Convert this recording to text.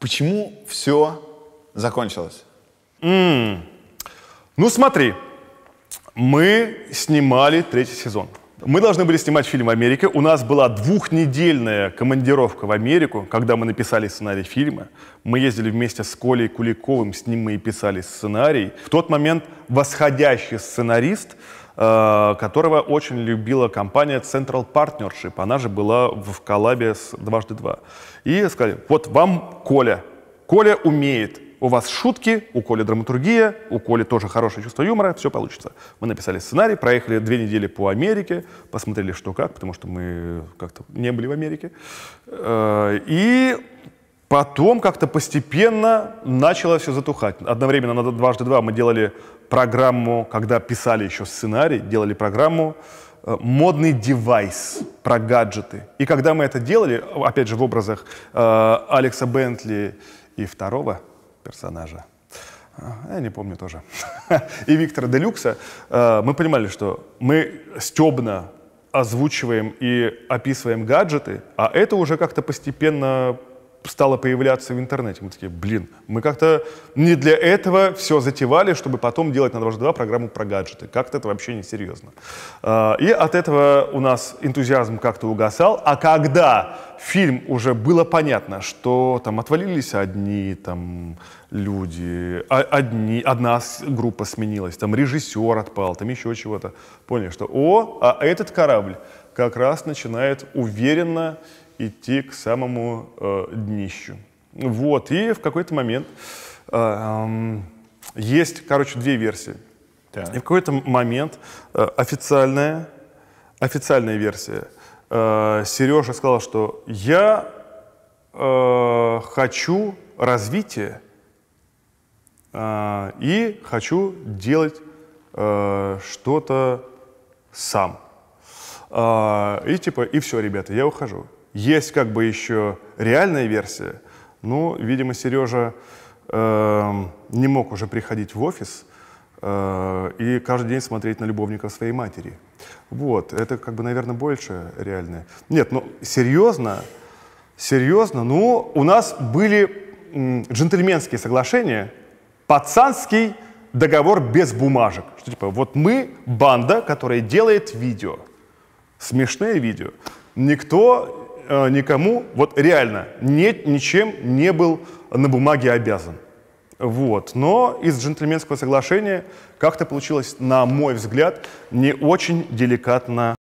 Почему все закончилось? Mm. Ну смотри, мы снимали третий сезон. Мы должны были снимать фильм в Америке. У нас была двухнедельная командировка в Америку, когда мы написали сценарий фильма. Мы ездили вместе с Колей Куликовым, с ним мы и писали сценарий. В тот момент восходящий сценарист Э, которого очень любила компания Central Partnership. Она же была в коллабе с «Дважды два». И сказали, вот вам Коля. Коля умеет. У вас шутки, у Коли драматургия, у Коли тоже хорошее чувство юмора, все получится. Мы написали сценарий, проехали две недели по Америке, посмотрели что как, потому что мы как-то не были в Америке. Э, и Потом как-то постепенно начало все затухать. Одновременно на «Дважды два» мы делали программу, когда писали еще сценарий, делали программу э, модный девайс про гаджеты. И когда мы это делали, опять же, в образах э, Алекса Бентли и второго персонажа, э, я не помню тоже, и Виктора Делюкса, э, мы понимали, что мы стебно озвучиваем и описываем гаджеты, а это уже как-то постепенно стало появляться в интернете. Мы такие, блин, мы как-то не для этого все затевали, чтобы потом делать на дважды два программу про гаджеты. Как-то это вообще несерьезно. А, и от этого у нас энтузиазм как-то угасал. А когда фильм уже было понятно, что там отвалились одни там люди, а, одни, одна группа сменилась, там режиссер отпал, там еще чего-то, поняли, что о, а этот корабль как раз начинает уверенно идти к самому э, днищу. Вот, и в какой-то момент э, э, есть, короче, две версии. Да. И в какой-то момент э, официальная, официальная версия. Э, Сережа сказал, что я э, хочу развития э, и хочу делать э, что-то сам. Э, и типа, и все, ребята, я ухожу. Есть как бы еще реальная версия, но, видимо, Сережа э, не мог уже приходить в офис э, и каждый день смотреть на любовников своей матери. Вот, это как бы, наверное, больше реальное. Нет, ну, серьезно, серьезно, ну, у нас были джентльменские соглашения, пацанский договор без бумажек. Что типа, вот мы банда, которая делает видео, смешные видео. Никто Э, никому, вот реально, нет, ничем не был на бумаге обязан. Вот. Но из джентльменского соглашения как-то получилось, на мой взгляд, не очень деликатно